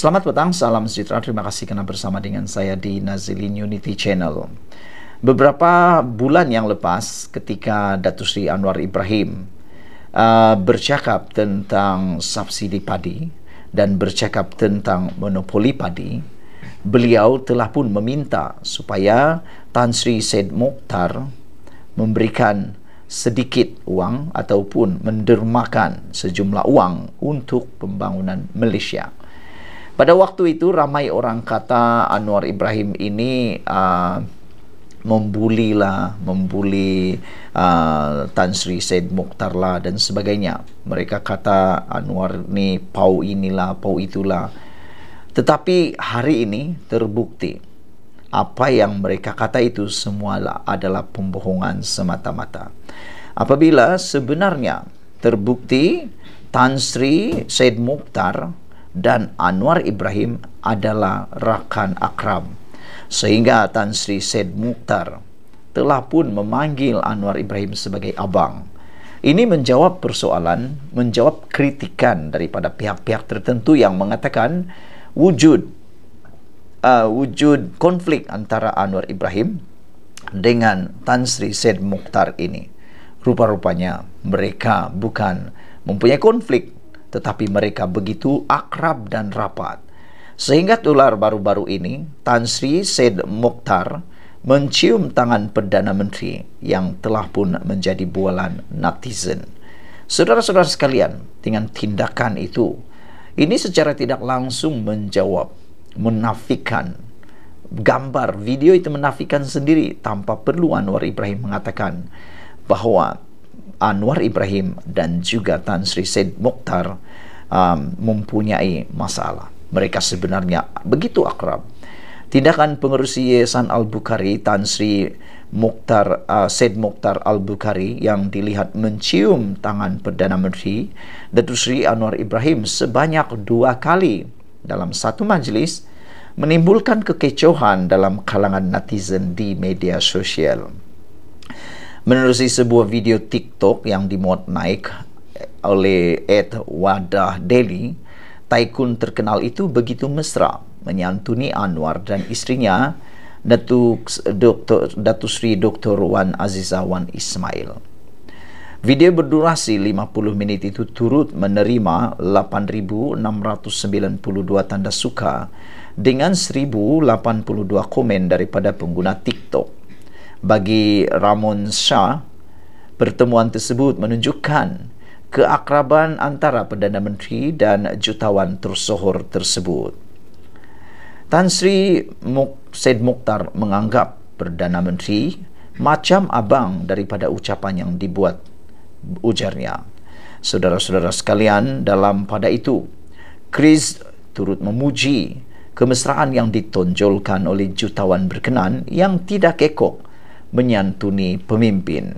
Selamat petang, salam sejahtera. Terima kasih kerana bersama dengan saya di Nazilin Unity Channel. Beberapa bulan yang lepas ketika Datu Sri Anwar Ibrahim uh, bercakap tentang subsidi padi dan bercakap tentang monopoli padi, beliau telah pun meminta supaya Tan Sri Syed Mokhtar memberikan sedikit uang ataupun mendermakan sejumlah uang untuk pembangunan Malaysia. Pada waktu itu ramai orang kata Anwar Ibrahim ini uh, membuli lah, membuli uh, Tan Sri Said Mukhtar lah dan sebagainya. Mereka kata Anwar ni pau inilah, pau itulah. Tetapi hari ini terbukti apa yang mereka kata itu semualah adalah pembohongan semata-mata. Apabila sebenarnya terbukti Tan Sri Said Mukhtar dan Anwar Ibrahim adalah rakan Akrab, sehingga Tan Sri Said Mukhtar telah pun memanggil Anwar Ibrahim sebagai abang ini menjawab persoalan menjawab kritikan daripada pihak-pihak tertentu yang mengatakan wujud uh, wujud konflik antara Anwar Ibrahim dengan Tan Sri Said Mukhtar ini rupa-rupanya mereka bukan mempunyai konflik tetapi mereka begitu akrab dan rapat. Sehingga tular baru-baru ini, Tan Sri Syed Mukhtar mencium tangan Perdana Menteri yang telah pun menjadi bualan netizen. Saudara-saudara sekalian, dengan tindakan itu, ini secara tidak langsung menjawab, menafikan gambar video itu menafikan sendiri tanpa perlu Anwar Ibrahim mengatakan bahawa. Anwar Ibrahim dan juga Tan Sri Said Mukhtar um, mempunyai masalah. Mereka sebenarnya begitu akrab. Tindakan pengerusi Yayasan Al-Bukhari Tan Sri Mukhtar uh, Said Mukhtar Al-Bukhari yang dilihat mencium tangan Perdana Menteri Datuk Sri Anwar Ibrahim sebanyak dua kali dalam satu majlis menimbulkan kekecohan dalam kalangan netizen di media sosial menerusi sebuah video TikTok yang dimuat naik eh, oleh Ed Wadah Deli, Taikun terkenal itu begitu mesra menyantuni Anwar dan istrinya Datuk Dr. Datu Sri Dr. Wan Wan Ismail. Video berdurasi 50 minit itu turut menerima 8,692 tanda suka dengan 1,082 komen daripada pengguna TikTok bagi Ramon Shah, pertemuan tersebut menunjukkan keakraban antara Perdana Menteri dan jutawan tersohor tersebut. Tan Sri Muk Said Mukhtar menganggap Perdana Menteri macam abang daripada ucapan yang dibuat ujarnya. Saudara-saudara sekalian dalam pada itu, Chris turut memuji kemesraan yang ditonjolkan oleh jutawan berkenan yang tidak kekok menyantuni pemimpin.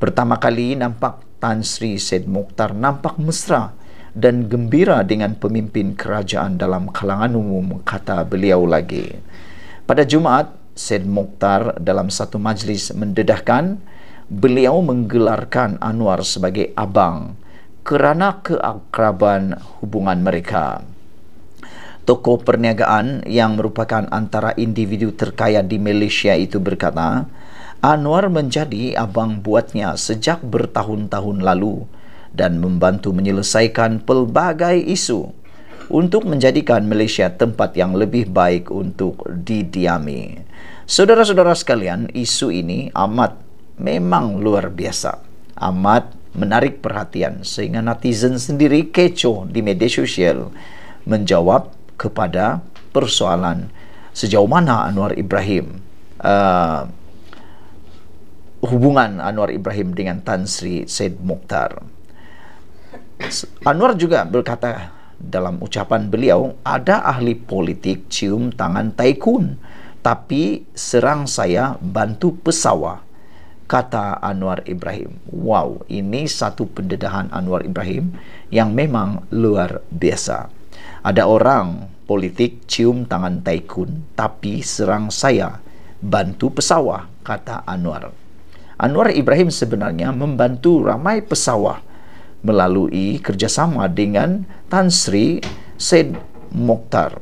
Pertama kali nampak Tan Sri Syed Mukhtar nampak mesra dan gembira dengan pemimpin kerajaan dalam kalangan umum kata beliau lagi. Pada Jumaat, Syed Mukhtar dalam satu majlis mendedahkan beliau menggelarkan Anwar sebagai abang kerana keakraban hubungan mereka. Toko perniagaan yang merupakan antara individu terkaya di Malaysia itu berkata, Anwar menjadi abang buatnya sejak bertahun-tahun lalu dan membantu menyelesaikan pelbagai isu untuk menjadikan Malaysia tempat yang lebih baik untuk didiami. Saudara-saudara sekalian, isu ini amat memang luar biasa. Amat menarik perhatian sehingga netizen sendiri kecoh di media sosial menjawab kepada persoalan sejauh mana Anwar Ibrahim uh, hubungan Anwar Ibrahim dengan Tan Sri Said Mukhtar. Anwar juga berkata dalam ucapan beliau, ada ahli politik cium tangan Taikun, tapi serang saya bantu pesawat, kata Anwar Ibrahim. Wow, ini satu pendedahan Anwar Ibrahim yang memang luar biasa. Ada orang politik cium tangan Taikun, tapi serang saya bantu pesawat, kata Anwar Anwar Ibrahim sebenarnya membantu ramai pesawah melalui kerjasama dengan Tan Sri Said Mokhtar.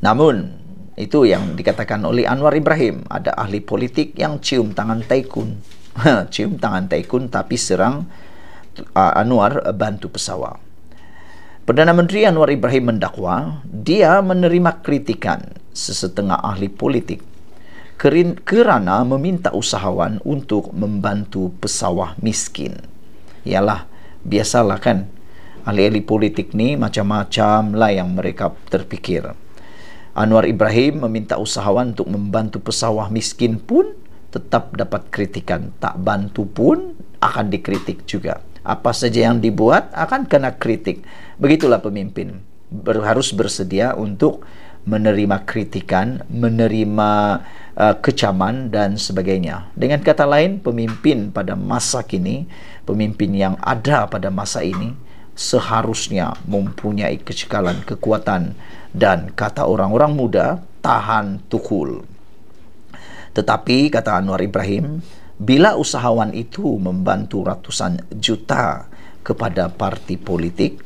Namun, itu yang dikatakan oleh Anwar Ibrahim. Ada ahli politik yang cium tangan Taikun. cium tangan Taikun tapi serang uh, Anwar bantu pesawat. Perdana Menteri Anwar Ibrahim mendakwa dia menerima kritikan sesetengah ahli politik kerana meminta usahawan untuk membantu pesawah miskin. Ialah biasalah kan ahli-ahli politik ni macam-macam lah yang mereka terfikir. Anwar Ibrahim meminta usahawan untuk membantu pesawah miskin pun tetap dapat kritikan. Tak bantu pun akan dikritik juga. Apa saja yang dibuat akan kena kritik. Begitulah pemimpin. Ber, harus bersedia untuk menerima kritikan, menerima uh, kecaman dan sebagainya. Dengan kata lain, pemimpin pada masa kini, pemimpin yang ada pada masa ini seharusnya mempunyai kecekalan, kekuatan dan kata orang-orang muda tahan tukul. Tetapi kata Anwar Ibrahim, bila usahawan itu membantu ratusan juta kepada parti politik,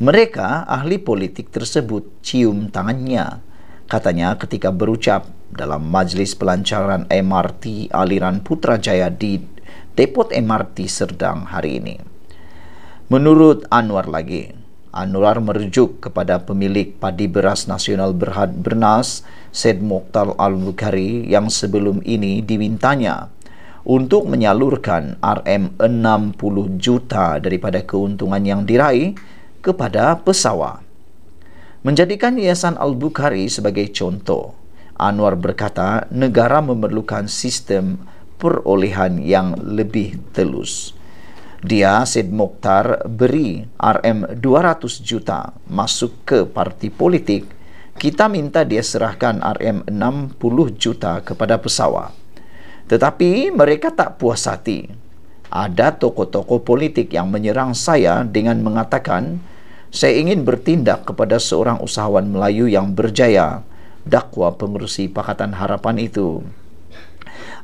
mereka ahli politik tersebut cium tangannya. Katanya ketika berucap, dalam majlis pelancaran MRT aliran Putrajaya di depot MRT Serdang hari ini. Menurut Anwar lagi, Anwar merujuk kepada pemilik padi beras nasional Berhad Bernas, Syed Mokhtar Al-Bukhari yang sebelum ini dimintanya untuk menyalurkan RM60 juta daripada keuntungan yang diraih kepada pesawa, Menjadikan Yayasan Al-Bukhari sebagai contoh, Anwar berkata, negara memerlukan sistem perolehan yang lebih telus. Dia, Syed Mokhtar, beri RM200 juta masuk ke parti politik. Kita minta dia serahkan RM60 juta kepada pesawat. Tetapi mereka tak puas hati. Ada tokoh-tokoh politik yang menyerang saya dengan mengatakan, saya ingin bertindak kepada seorang usahawan Melayu yang berjaya dakwa pengurusi Pakatan Harapan itu.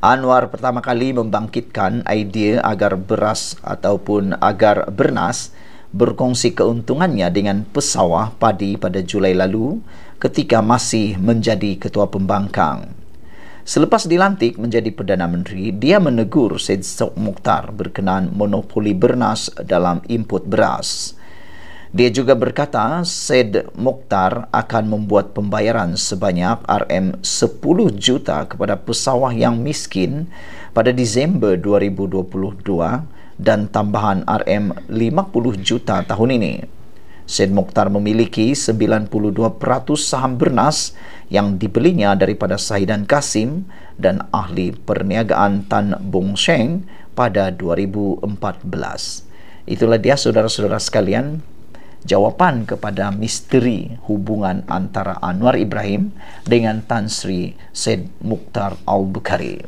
Anwar pertama kali membangkitkan idea agar beras ataupun agar bernas berkongsi keuntungannya dengan pesawah padi pada Julai lalu ketika masih menjadi ketua pembangkang. Selepas dilantik menjadi Perdana Menteri, dia menegur Syed Sok Mukhtar berkenaan monopoli bernas dalam input beras. Dia juga berkata Said Mukhtar akan membuat pembayaran sebanyak RM10 juta kepada pesawah yang miskin pada Disember 2022 dan tambahan RM50 juta tahun ini. Said Mukhtar memiliki 92% saham bernas yang dibelinya daripada Sahidan Kasim dan ahli perniagaan Tan Bong Sheng pada 2014. Itulah dia saudara-saudara sekalian jawapan kepada misteri hubungan antara Anwar Ibrahim dengan Tan Sri Said Mukhtar Al-Bukhari.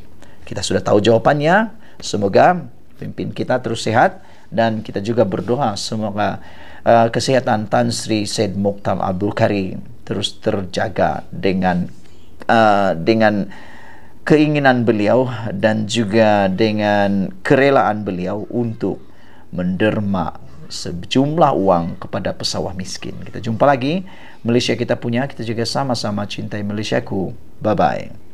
Kita sudah tahu jawapannya. Semoga pimpin kita terus sehat dan kita juga berdoa semoga uh, kesehatan Tan Sri Said Mukhtar Al Bukhari terus terjaga dengan uh, dengan keinginan beliau dan juga dengan kerelaan beliau untuk menderma sejumlah uang kepada pesawah miskin. Kita jumpa lagi. Malaysia kita punya, kita juga sama-sama cintai Malaysia ku. Bye-bye.